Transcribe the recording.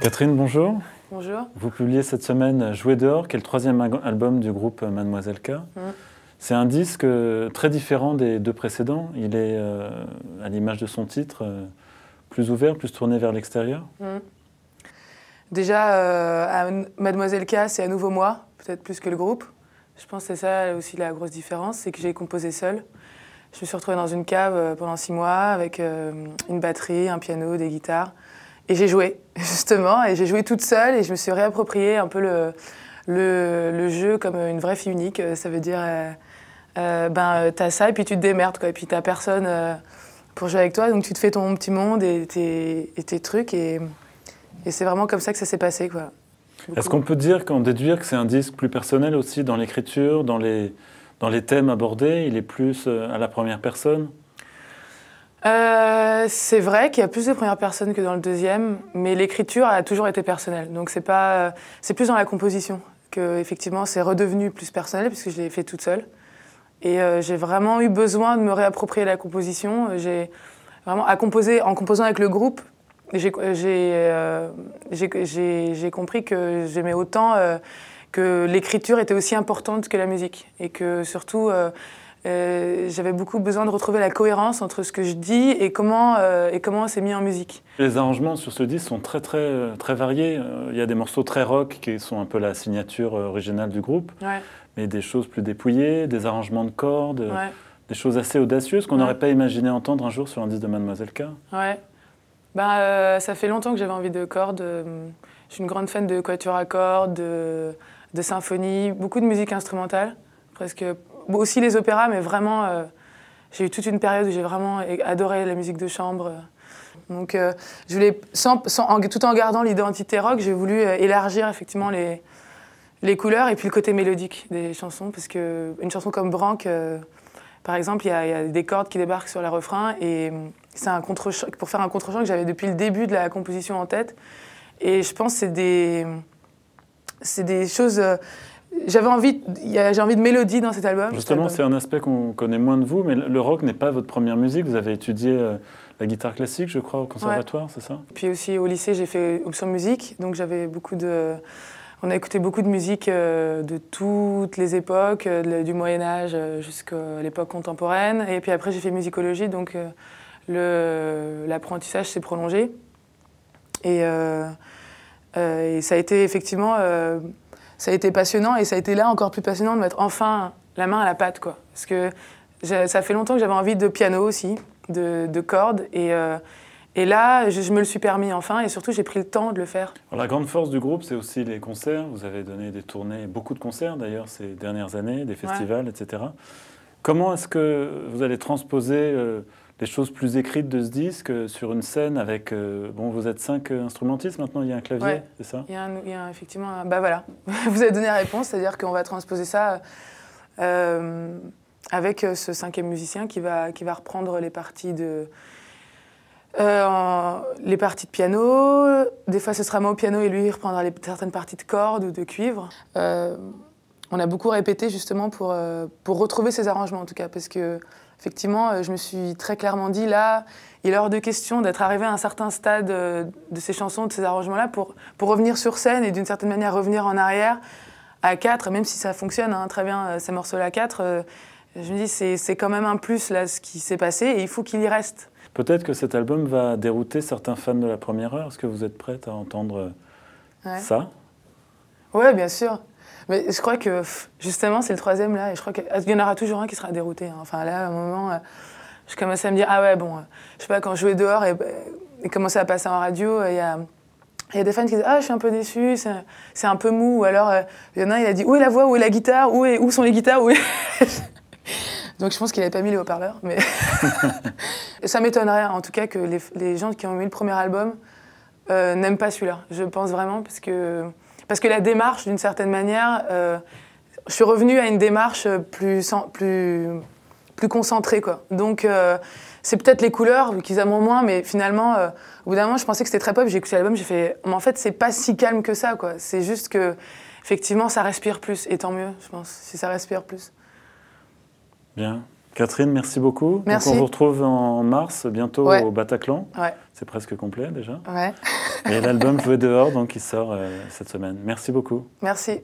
Catherine, bonjour. Bonjour. Vous publiez cette semaine Jouer dehors, qui est le troisième album du groupe Mademoiselle K. Mm. C'est un disque euh, très différent des deux précédents. Il est, euh, à l'image de son titre, euh, plus ouvert, plus tourné vers l'extérieur. Mm. Déjà, Mademoiselle K, c'est à nouveau moi, peut-être plus que le groupe. Je pense que c'est ça aussi la grosse différence, c'est que j'ai composé seul. Je me suis retrouvée dans une cave pendant six mois avec une batterie, un piano, des guitares. Et j'ai joué, justement, et j'ai joué toute seule et je me suis réappropriée un peu le, le, jeu comme une vraie fille unique. Ça veut dire, euh, euh ben, euh, t'as ça et puis tu te démerdes, quoi. Et puis t'as personne euh, pour jouer avec toi, donc tu te fais ton petit monde et tes, tes trucs. Et, et c'est vraiment comme ça que ça s'est passé, quoi. Est-ce qu'on peut dire, qu'en déduire, que c'est un disque plus personnel aussi dans l'écriture, dans les, dans les thèmes abordés Il est plus à la première personne euh, c'est vrai qu'il y a plus de premières personnes que dans le deuxième, mais l'écriture a toujours été personnelle. Donc c'est pas, euh, c'est plus dans la composition que effectivement c'est redevenu plus personnel puisque je l'ai fait toute seule. Et euh, j'ai vraiment eu besoin de me réapproprier la composition. J'ai vraiment à composer en composant avec le groupe. J'ai compris que j'aimais autant que l'écriture était aussi importante que la musique et que surtout euh, j'avais beaucoup besoin de retrouver la cohérence entre ce que je dis et comment euh, et comment c'est mis en musique. Les arrangements sur ce disque sont très très très variés. Euh, il y a des morceaux très rock qui sont un peu la signature originale du groupe, mais des choses plus dépouillées, des arrangements de cordes, des choses assez audacieuses qu'on n'aurait pas imaginé entendre un jour sur un disque de Mademoiselle K. Ouais. Bah, ça fait longtemps que j'avais envie de cordes. Je suis une grande fan de quatuor à cordes, de, de symphonie, beaucoup de musique instrumentale, presque aussi les opéras, mais vraiment, euh, j'ai eu toute une période où j'ai vraiment adoré la musique de chambre. Donc, euh, je tout en gardant l'identité rock, j'ai voulu euh, élargir effectivement les, les couleurs et puis le côté mélodique des chansons, parce que une chanson comme Branque, par exemple, il y, a des cordes qui débarquent sur le refrain et c'est un contre pour faire un contre-champ que j'avais depuis le début de la composition en tête. Et je pense que c'est des, c'est des choses j'avais envie, j'ai envie de mélodie dans cet album. Justement, c'est un aspect qu'on connaît moins de vous, mais le rock n'est pas votre première musique. Vous avez étudié euh, la guitare classique, je crois, au conservatoire, c'est ça Puis aussi au lycée, j'ai fait option musique, donc j'avais beaucoup de. On a écouté beaucoup de musique euh, de toutes les époques, euh, du Moyen Âge jusqu'à l'époque contemporaine. Et puis après, j'ai fait musicologie, donc l'apprentissage s'est prolongé. Et, ça a été effectivement ça a été passionnant et ça a été là encore plus passionnant de mettre enfin la main à la pâte, quoi. Parce que ça fait longtemps que j'avais envie de piano aussi, de, cordes. Et, euh, et là, je, me le suis permis enfin, et surtout, j'ai pris le temps de le faire. la grande force du groupe, c'est aussi les concerts. Vous avez donné des tournées, beaucoup de concerts d'ailleurs ces dernières années, des festivals, etc. Comment est-ce que vous allez transposer euh, les choses plus écrites de ce disque euh, sur une scène avec. Euh, bon, vous êtes cinq euh, instrumentistes maintenant, il y a un clavier, c'est ça il y, a il y, a effectivement. bah voilà, vous avez donné la réponse, c'est-à-dire qu'on va transposer ça avec ce cinquième musicien qui va, qui va reprendre les parties de. les parties de piano, des fois ce sera moi au piano et lui il reprendra certaines parties de cordes ou de cuivre. on a beaucoup répété justement pour, pour retrouver ces arrangements en tout cas, parce que effectivement, euh, je me suis très clairement dit, là, il est hors de question d'être arrivé à un certain stade euh, de ces chansons, de ces arrangements-là, pour, revenir sur scène et d'une certaine manière revenir en arrière à 4, même si ça fonctionne hein, très bien, euh, ces morceaux-là à 4. Je me dis, c'est quand même un plus, là, ce qui s'est passé, et il faut qu'il y reste. Peut-être que cet album va dérouter certains fans de la première heure. Est-ce que vous êtes prête à entendre ça Oui, bien sûr. Mais je crois que, justement, c'est le troisième, là, et je crois qu'il y en aura toujours un qui sera dérouté. Hein. Enfin, là, à un moment, euh, je commençais à me dire, ah ouais, bon, euh, je sais pas, quand je jouais dehors et, euh, et commençais à passer en radio, il y a... Il y a des fans qui disent Ah, je suis un peu déçu, c'est un peu mou. Ou alors, il y en a un, il a dit Où est la voix Où est la guitare Où, où sont les guitares Donc, je pense qu'il n'avait pas mis les haut-parleurs. Mais ça m'étonnerait, hein, en tout cas, que les, gens qui ont mis le premier album n'aiment pas celui-là. Je pense vraiment, parce que parce que la démarche, d'une certaine manière, euh, je suis revenue à une démarche plus, plus, plus concentrée. Quoi. Donc, euh, c'est peut-être les couleurs qu'ils aiment moins, mais finalement, euh, au bout d'un moment, je pensais que c'était très pop. J'ai écouté l'album, j'ai fait, mais en fait, c'est pas si calme que ça. quoi. C'est juste que, effectivement, ça respire plus. Et tant mieux, je pense, si ça respire plus. Bien. Catherine, merci beaucoup. on vous retrouve en mars, bientôt au Bataclan. C'est presque complet déjà. Et l'album Jouer dehors, donc il sort euh, cette semaine. Merci beaucoup. Merci.